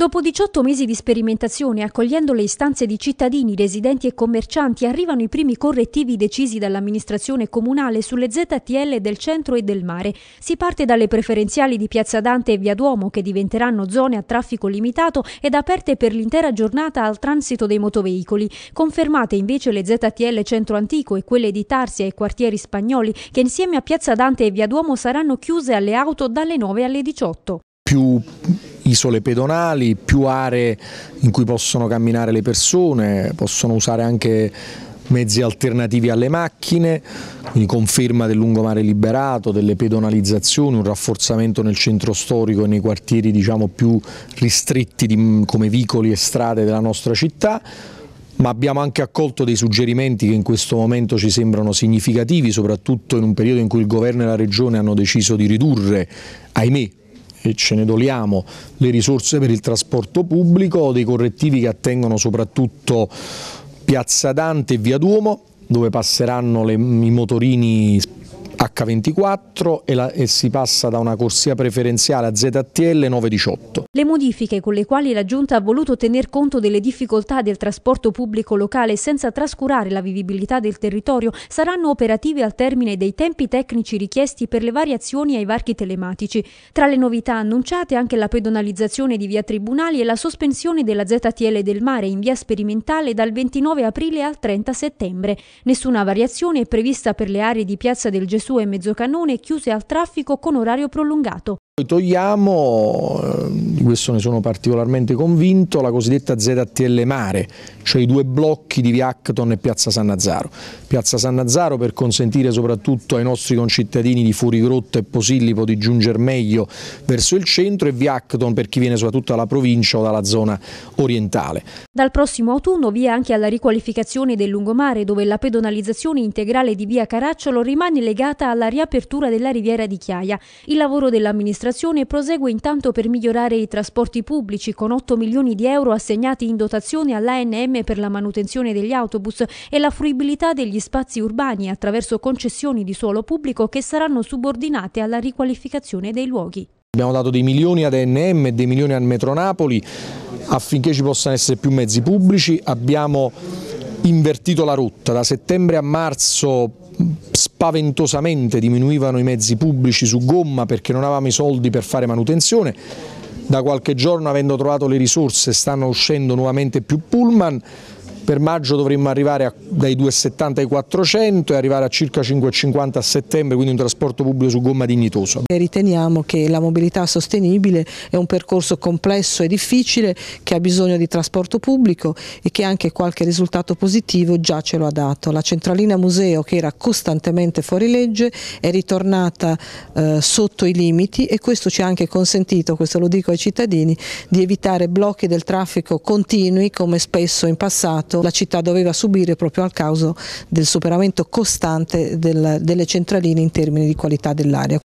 Dopo 18 mesi di sperimentazione, accogliendo le istanze di cittadini, residenti e commercianti, arrivano i primi correttivi decisi dall'amministrazione comunale sulle ZTL del centro e del mare. Si parte dalle preferenziali di Piazza Dante e Via Duomo, che diventeranno zone a traffico limitato ed aperte per l'intera giornata al transito dei motoveicoli. Confermate invece le ZTL Centro Antico e quelle di Tarsia e quartieri spagnoli, che insieme a Piazza Dante e Via Duomo saranno chiuse alle auto dalle 9 alle 18. Più isole pedonali, più aree in cui possono camminare le persone, possono usare anche mezzi alternativi alle macchine, quindi conferma del lungomare liberato, delle pedonalizzazioni, un rafforzamento nel centro storico e nei quartieri diciamo, più ristretti di, come vicoli e strade della nostra città, ma abbiamo anche accolto dei suggerimenti che in questo momento ci sembrano significativi, soprattutto in un periodo in cui il governo e la regione hanno deciso di ridurre, ahimè, e ce ne doliamo, le risorse per il trasporto pubblico, dei correttivi che attengono soprattutto Piazza Dante e Via Duomo, dove passeranno le, i motorini H24 e, la, e si passa da una corsia preferenziale a ZTL 918. Le modifiche con le quali la Giunta ha voluto tener conto delle difficoltà del trasporto pubblico locale senza trascurare la vivibilità del territorio saranno operative al termine dei tempi tecnici richiesti per le variazioni ai varchi telematici. Tra le novità annunciate anche la pedonalizzazione di via Tribunali e la sospensione della ZTL del mare in via sperimentale dal 29 aprile al 30 settembre. Nessuna variazione è prevista per le aree di Piazza del Gesù e Mezzocannone chiuse al traffico con orario prolungato, Togliamo, eh, di questo ne sono particolarmente convinto, la cosiddetta ZTL Mare, cioè i due blocchi di via Acton e piazza San Nazaro. Piazza San Nazaro per consentire soprattutto ai nostri concittadini di Furigrotta e Posillipo di giungere meglio verso il centro e via Acton per chi viene soprattutto dalla provincia o dalla zona orientale. Dal prossimo autunno via anche alla riqualificazione del lungomare dove la pedonalizzazione integrale di via Caracciolo rimane legata alla riapertura della riviera di Chiaia. Il lavoro dell'amministrazione amministrazione prosegue intanto per migliorare i trasporti pubblici con 8 milioni di euro assegnati in dotazione all'ANM per la manutenzione degli autobus e la fruibilità degli spazi urbani attraverso concessioni di suolo pubblico che saranno subordinate alla riqualificazione dei luoghi. Abbiamo dato dei milioni ad ANM e dei milioni al Metro Napoli affinché ci possano essere più mezzi pubblici, abbiamo invertito la rotta, da settembre a marzo spaventosamente diminuivano i mezzi pubblici su gomma perché non avevamo i soldi per fare manutenzione, da qualche giorno avendo trovato le risorse stanno uscendo nuovamente più pullman, per maggio dovremmo arrivare a, dai 2,70 ai 400 e arrivare a circa 5,50 a settembre, quindi un trasporto pubblico su gomma dignitoso. E riteniamo che la mobilità sostenibile è un percorso complesso e difficile che ha bisogno di trasporto pubblico e che anche qualche risultato positivo già ce lo ha dato. La centralina museo che era costantemente fuori legge è ritornata eh, sotto i limiti e questo ci ha anche consentito, questo lo dico ai cittadini, di evitare blocchi del traffico continui come spesso in passato quanto la città doveva subire proprio a causa del superamento costante del, delle centraline in termini di qualità dell'aria.